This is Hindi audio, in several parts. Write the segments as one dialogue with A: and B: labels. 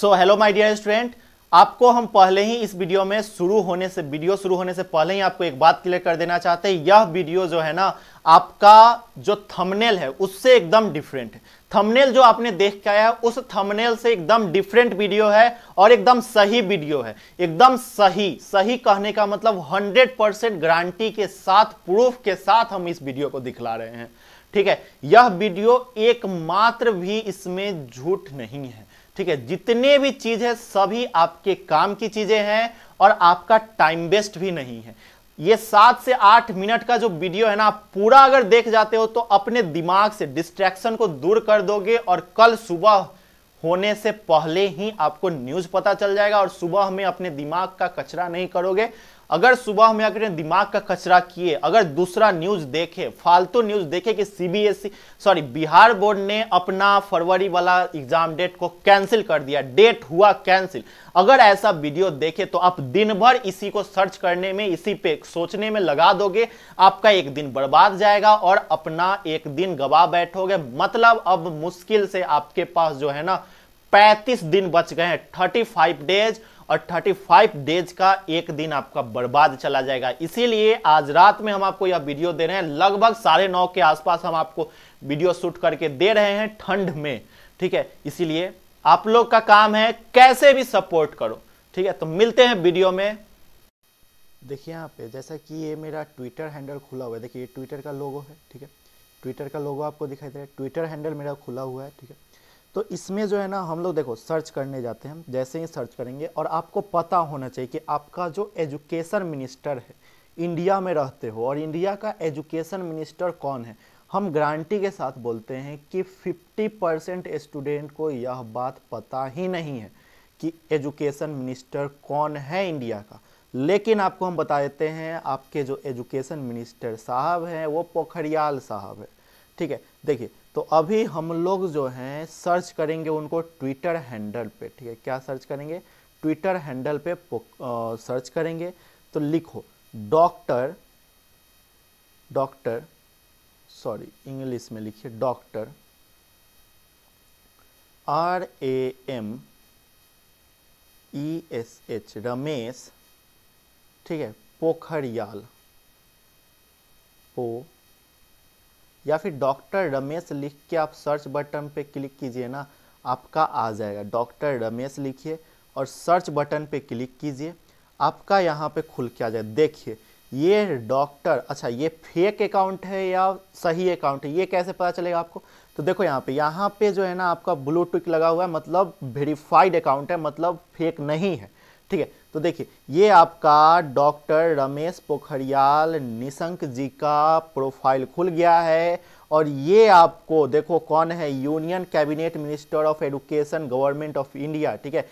A: So hello my dear student आपको हम पहले ही इस वीडियो में शुरू होने से वीडियो शुरू होने से पहले ही आपको एक बात क्लियर कर देना चाहते हैं यह वीडियो जो है ना आपका जो थंबनेल है उससे एकदम डिफरेंट है थंबनेल जो आपने देख के आया उस थंबनेल से एकदम डिफरेंट वीडियो है और एकदम सही वीडियो है एकदम सही सही कहने का मतलब 100 परसेंट गारंटी के साथ प्रूफ के साथ हम इस वीडियो को दिखला रहे हैं ठीक है यह वीडियो एकमात्र भी इसमें झूठ नहीं है ठीक है जितने भी चीज है सभी आपके काम की चीजें हैं और आपका टाइम वेस्ट भी नहीं है ये सात से आठ मिनट का जो वीडियो है ना आप पूरा अगर देख जाते हो तो अपने दिमाग से डिस्ट्रैक्शन को दूर कर दोगे और कल सुबह होने से पहले ही आपको न्यूज पता चल जाएगा और सुबह में अपने दिमाग का कचरा नहीं करोगे अगर सुबह में अपने दिमाग का कचरा किए अगर दूसरा न्यूज देखे फालतू न्यूज देखे कि सीबीएसई सॉरी बिहार बोर्ड ने अपना फरवरी वाला एग्जाम डेट को कैंसिल कर दिया डेट हुआ कैंसिल अगर ऐसा वीडियो देखे तो आप दिन भर इसी को सर्च करने में इसी पे सोचने में लगा दोगे आपका एक दिन बर्बाद जाएगा और अपना एक दिन गवा बैठोगे मतलब अब मुश्किल से आपके पास जो है ना 35 दिन बच गए हैं 35 डेज और 35 डेज का एक दिन आपका बर्बाद चला जाएगा इसीलिए आज रात में हम आपको यह वीडियो दे रहे हैं लगभग साढ़े नौ के आसपास हम आपको वीडियो शूट करके दे रहे हैं ठंड में ठीक है इसीलिए आप लोग का काम है कैसे भी सपोर्ट करो ठीक है तो मिलते हैं वीडियो में देखिए यहाँ पे जैसा कि ये मेरा ट्विटर हैंडल खुला हुआ है देखिए ये ट्विटर का लोगो है ठीक है ट्विटर का लोगो आपको दिखाई दे रहा है ट्विटर हैंडल मेरा खुला हुआ है ठीक है तो इसमें जो है ना हम लोग देखो सर्च करने जाते हैं जैसे ही सर्च करेंगे और आपको पता होना चाहिए कि आपका जो एजुकेशन मिनिस्टर है इंडिया में रहते हो और इंडिया का एजुकेशन मिनिस्टर कौन है हम गारंटी के साथ बोलते हैं कि 50 परसेंट स्टूडेंट को यह बात पता ही नहीं है कि एजुकेशन मिनिस्टर कौन है इंडिया का लेकिन आपको हम बता देते हैं आपके जो एजुकेशन मिनिस्टर साहब हैं वो पोखरियाल साहब है ठीक है देखिए तो अभी हम लोग जो हैं सर्च करेंगे उनको ट्विटर हैंडल पे ठीक है क्या सर्च करेंगे ट्विटर हैंडल पे आ, सर्च करेंगे तो लिखो डॉक्टर डॉक्टर सॉरी इंग्लिश में लिखिए doctor R A M E S H Ramesh ठीक है पोखरियाल पो या फिर डॉक्टर रमेश लिख के आप सर्च बटन पे क्लिक कीजिए ना आपका आ जाएगा डॉक्टर रमेश लिखिए और सर्च बटन पे क्लिक कीजिए आपका यहाँ पे खुल के आ जाए देखिए ये डॉक्टर अच्छा ये फेक अकाउंट है या सही अकाउंट है ये कैसे पता चलेगा आपको तो देखो यहाँ पे यहाँ पे जो है ना आपका ब्लू लगा हुआ है मतलब वेरीफाइड अकाउंट है मतलब फेक नहीं है ठीक है तो देखिए ये आपका डॉक्टर रमेश पोखरियाल निशंक जी का प्रोफाइल खुल गया है और ये आपको देखो कौन है union cabinet minister of education government of India ठीक है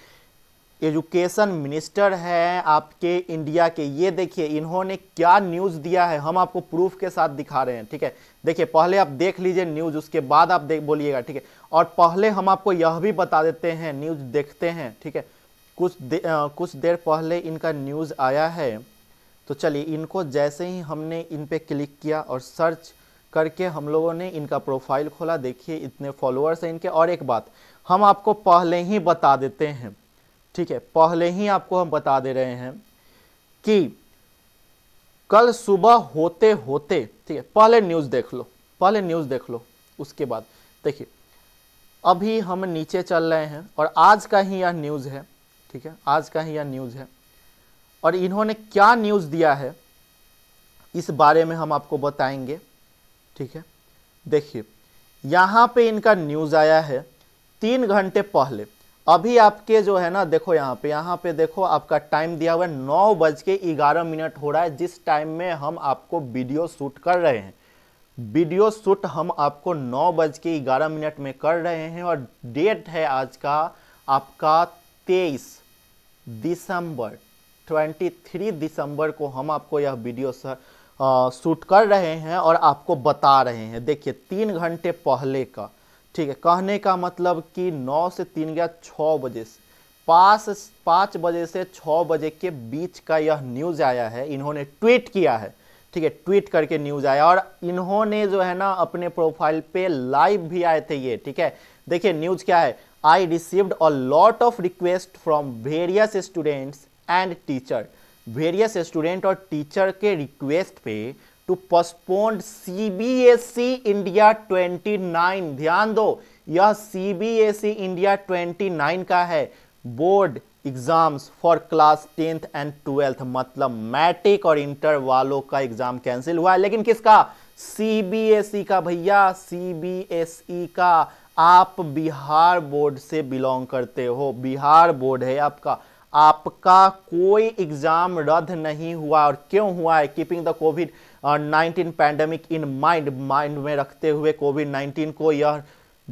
A: एजुकेशन मिनिस्टर हैं आपके इंडिया के ये देखिए इन्होंने क्या न्यूज़ दिया है हम आपको प्रूफ के साथ दिखा रहे हैं ठीक है देखिए पहले आप देख लीजिए न्यूज़ उसके बाद आप देख बोलिएगा ठीक है और पहले हम आपको यह भी बता देते हैं न्यूज़ देखते हैं ठीक है कुछ दे, आ, कुछ देर पहले इनका न्यूज़ आया है तो चलिए इनको जैसे ही हमने इन पर क्लिक किया और सर्च करके हम लोगों ने इनका प्रोफाइल खोला देखिए इतने फॉलोअर्स हैं इनके और एक बात हम आपको पहले ही बता देते हैं ठीक है पहले ही आपको हम बता दे रहे हैं कि कल सुबह होते होते ठीक है पहले न्यूज़ देख लो पहले न्यूज़ देख लो उसके बाद देखिए अभी हम नीचे चल रहे हैं और आज का ही यह न्यूज़ है ठीक है आज का ही यह न्यूज़ है और इन्होंने क्या न्यूज़ दिया है इस बारे में हम आपको बताएंगे ठीक है देखिए यहां पे इनका न्यूज़ आया है तीन घंटे पहले अभी आपके जो है ना देखो यहाँ पे यहाँ पे देखो आपका टाइम दिया हुआ है नौ बज के ग्यारह मिनट हो रहा है जिस टाइम में हम आपको वीडियो शूट कर रहे हैं वीडियो शूट हम आपको नौ बज के ग्यारह मिनट में कर रहे हैं और डेट है आज का आपका तेईस दिसंबर ट्वेंटी थ्री दिसंबर को हम आपको यह वीडियो शूट कर रहे हैं और आपको बता रहे हैं देखिए तीन घंटे पहले का ठीक है कहने का मतलब कि नौ से तीन गया छः बजे से पाँच पाँच बजे से छः बजे के बीच का यह न्यूज़ आया है इन्होंने ट्वीट किया है ठीक है ट्वीट करके न्यूज़ आया और इन्होंने जो है ना अपने प्रोफाइल पे लाइव भी आए थे ये ठीक है देखिए न्यूज़ क्या है I received a lot of request from various students and teacher various student और टीचर के रिक्वेस्ट पे टू पोस्टपोन्ड सीबीएसई इंडिया 29 ध्यान दो यह सीबीएसई इंडिया 29 का है board exams for class tenth and twelfth मतलब मैट्रिक और इंटर वालों का एग्जाम कैंसिल हुआ है लेकिन किसका सीबीएसई का भैया सीबीएसई का आप बिहार बोर्ड से बिलोंग करते हो बिहार बोर्ड है आपका आपका कोई एग्जाम रद्द नहीं हुआ और क्यों हुआ है keeping the Covid nineteen pandemic in mind mind में रखते हुए कोविड नाइन्टीन को यह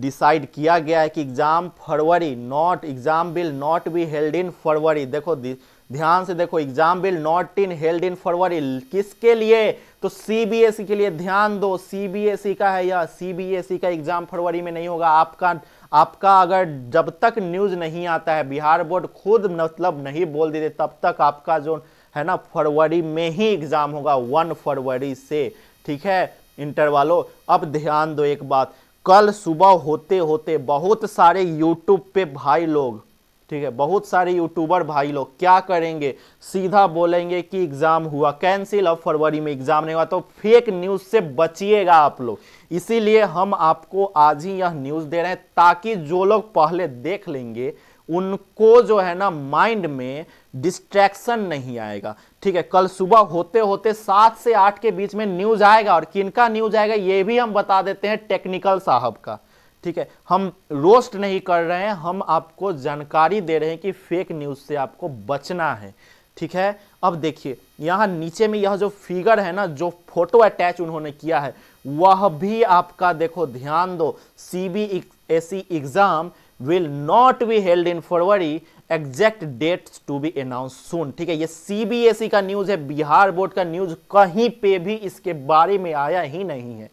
A: डिसाइड किया गया है कि exam February not exam will not be held in February देखो ध्यान से देखो exam will not in held in February किसके लिए तो सीबीएसई e के लिए ध्यान दो सीबीएसई e का है या सीबीएसई e का एग्जाम फरवरी में नहीं होगा आपका आपका अगर जब तक न्यूज़ नहीं आता है बिहार बोर्ड खुद मतलब नहीं बोल देते तब तक आपका जो है ना फरवरी में ही एग्ज़ाम होगा वन फरवरी से ठीक है इंटर वालों अब ध्यान दो एक बात कल सुबह होते होते बहुत सारे यूट्यूब पे भाई लोग ठीक है बहुत सारे यूट्यूबर भाई लोग क्या करेंगे सीधा बोलेंगे कि एग्ज़ाम हुआ कैंसिल अब फरवरी में एग्ज़ाम नहीं हुआ तो फेक न्यूज़ से बचिएगा आप लोग इसीलिए हम आपको आज ही यह न्यूज़ दे रहे हैं ताकि जो लोग पहले देख लेंगे उनको जो है ना माइंड में डिस्ट्रैक्शन नहीं आएगा ठीक है कल सुबह होते होते सात से आठ के बीच में न्यूज़ आएगा और किनका न्यूज़ आएगा ये भी हम बता देते हैं टेक्निकल साहब का ठीक है हम रोस्ट नहीं कर रहे हैं हम आपको जानकारी दे रहे हैं कि फेक न्यूज़ से आपको बचना है ठीक है अब देखिए यहाँ नीचे में यह जो फिगर है ना जो फोटो अटैच उन्होंने किया है वह भी आपका देखो ध्यान दो C B S exam will not be held in February exact dates to be announce सुन ठीक है ये ई e का न्यूज़ है बिहार बोर्ड का न्यूज़ कहीं पे भी इसके बारे में आया ही नहीं है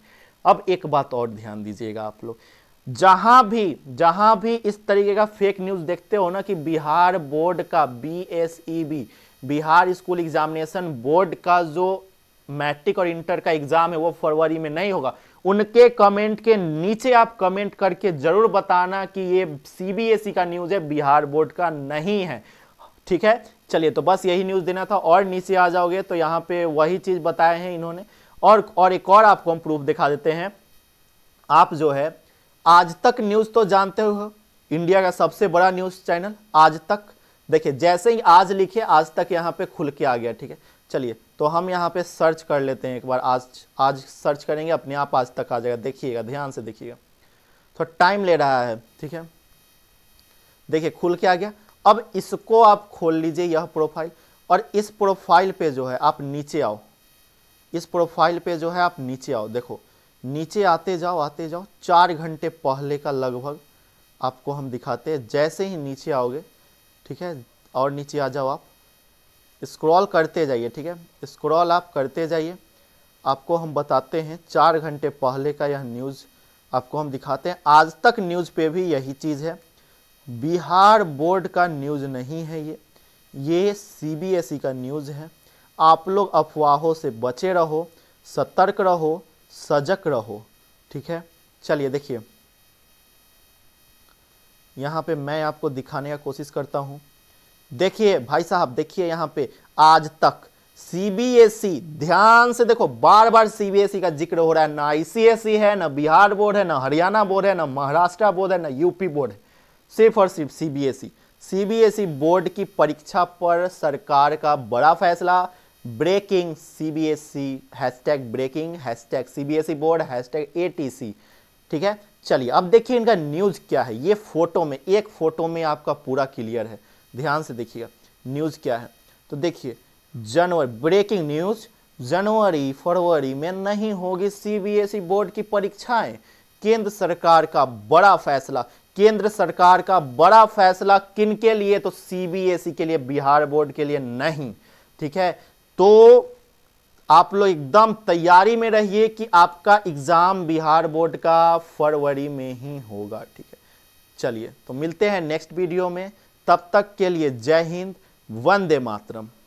A: अब एक बात और ध्यान दीजिएगा आप लोग जहां भी जहां भी इस तरीके का फेक न्यूज देखते हो ना कि बिहार बोर्ड का B e Bihar school examination board का जो मैट्रिक और इंटर का एग्जाम है वो फरवरी में नहीं होगा उनके कमेंट के नीचे आप कमेंट करके जरूर बताना कि ये सीबीएसई e का न्यूज है बिहार बोर्ड का नहीं है ठीक है चलिए तो बस यही न्यूज देना था और नीचे आ जाओगे तो यहाँ पे वही चीज बताए हैं इन्होंने और और एक और आपको हम प्रूफ दिखा देते हैं आप जो है आज तक न्यूज़ तो जानते हो इंडिया का सबसे बड़ा न्यूज़ चैनल आज तक देखिए जैसे ही आज लिखे आज तक यहाँ पे खुल के आ गया ठीक है चलिए तो हम यहाँ पे सर्च कर लेते हैं एक बार आज आज सर्च करेंगे अपने आप आज तक आ जाएगा देखिएगा ध्यान से देखिएगा तो टाइम ले रहा है ठीक है देखिए खुल के आ गया अब इसको आप खोल लीजिए यह प्रोफाइल और इस प्रोफाइल पे जो है आप नीचे आओ इस प्रोफाइल पे जो है आप नीचे आओ देखो नीचे आते जाओ आते जाओ चार घंटे पहले का लगभग आपको हम दिखाते हैं जैसे ही नीचे आओगे ठीक है और नीचे आ जाओ आप स्क्रॉल करते जाइए ठीक है स्क्रॉल आप करते जाइए आपको हम बताते हैं चार घंटे पहले का यह न्यूज़ आपको हम दिखाते हैं आज तक न्यूज़ पे भी यही चीज़ है बिहार बोर्ड का न्यूज़ नहीं है ये ये सीबीएसई e का न्यूज़ है आप लोग अफवाहों से बचे रहो सतर्क रहो सजग रहो ठीक है चलिए देखिए यहाँ पे मैं आपको दिखाने का कोशिश करता हूँ देखिए भाई साहब देखिए यहाँ पे आज तक सीबीएसई e, ध्यान से देखो बार बार सीबीएसई का जिक्र हो रहा है ना आईसीएसई e है ना बिहार बोर्ड है ना हरियाणा बोर्ड है ना महाराष्ट्र बोर्ड है ना यूपी बोर्ड है सिर्फ और सिर्फ सीबीएसई सीबीएसई e। बोर्ड की परीक्षा पर सरकार का बड़ा फैसला breaking C B S C hashtag breaking hashtag C B S E board hashtag A T C ठीक है चलिए अब देखिए इनका न्यूज़ क्या है ये फोटो में एक फ़ोटो में आपका पूरा क्लियर है ध्यान से देखिएगा न्यूज़ क्या है तो देखिए जनवरी ब्रेकिंग न्यूज़ जनवरी फरवरी में नहीं होगी C B S E board की परीक्षाएं केंद्र सरकार का बड़ा फैसला केंद्र सरकार का बड़ा फैसला किन के लिए तो सी बी एस ई के लिए बिहार बोर्ड के लिए नहीं ठीक है तो आप लोग एकदम तैयारी में रहिए कि आपका एग्ज़ाम बिहार बोर्ड का फरवरी में ही होगा ठीक है चलिए तो मिलते हैं नेक्स्ट वीडियो में तब तक के लिए जय हिंद वंदे मातरम